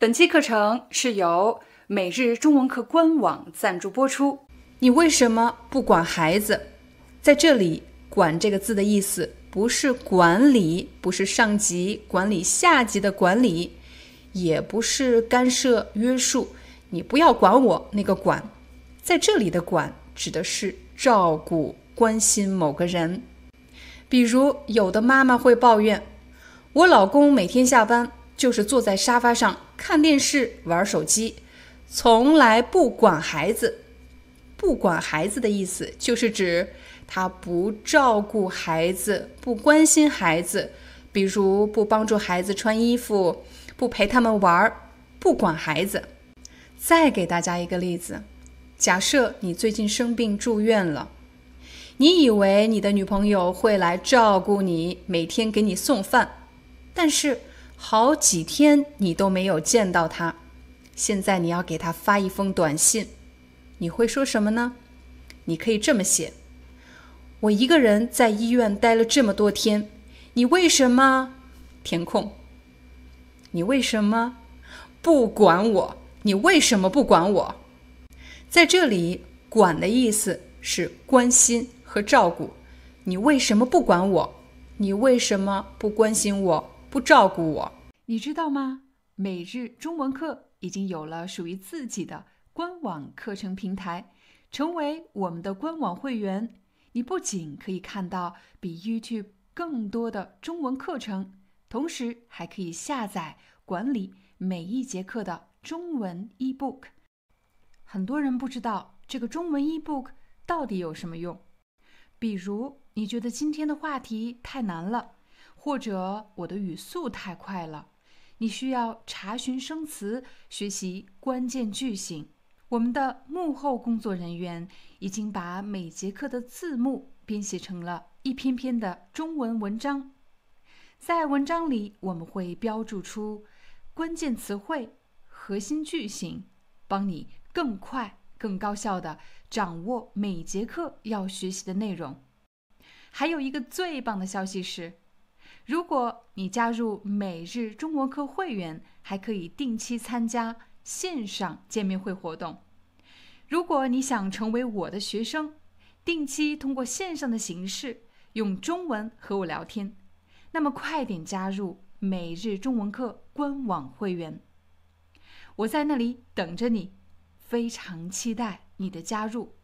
本期课程是由每日中文课官网赞助播出。你为什么不管孩子？在这里，“管”这个字的意思不是管理，不是上级管理下级的管理，也不是干涉、约束。你不要管我那个“管”，在这里的“管”指的是照顾、关心某个人。比如，有的妈妈会抱怨：“我老公每天下班就是坐在沙发上。”看电视、玩手机，从来不管孩子。不管孩子的意思就是指他不照顾孩子，不关心孩子，比如不帮助孩子穿衣服，不陪他们玩，儿，不管孩子。再给大家一个例子：假设你最近生病住院了，你以为你的女朋友会来照顾你，每天给你送饭，但是。好几天你都没有见到他，现在你要给他发一封短信，你会说什么呢？你可以这么写：我一个人在医院待了这么多天，你为什么？填空，你为什么不管我？你为什么不管我？在这里，“管”的意思是关心和照顾。你为什么不管我？你为什么不关心我？不照顾我，你知道吗？每日中文课已经有了属于自己的官网课程平台，成为我们的官网会员，你不仅可以看到比 YouTube 更多的中文课程，同时还可以下载管理每一节课的中文 eBook。很多人不知道这个中文 eBook 到底有什么用，比如你觉得今天的话题太难了。或者我的语速太快了，你需要查询生词，学习关键句型。我们的幕后工作人员已经把每节课的字幕编写成了一篇篇的中文文章，在文章里我们会标注出关键词汇、核心句型，帮你更快、更高效地掌握每节课要学习的内容。还有一个最棒的消息是。如果你加入每日中文课会员，还可以定期参加线上见面会活动。如果你想成为我的学生，定期通过线上的形式用中文和我聊天，那么快点加入每日中文课官网会员，我在那里等着你，非常期待你的加入。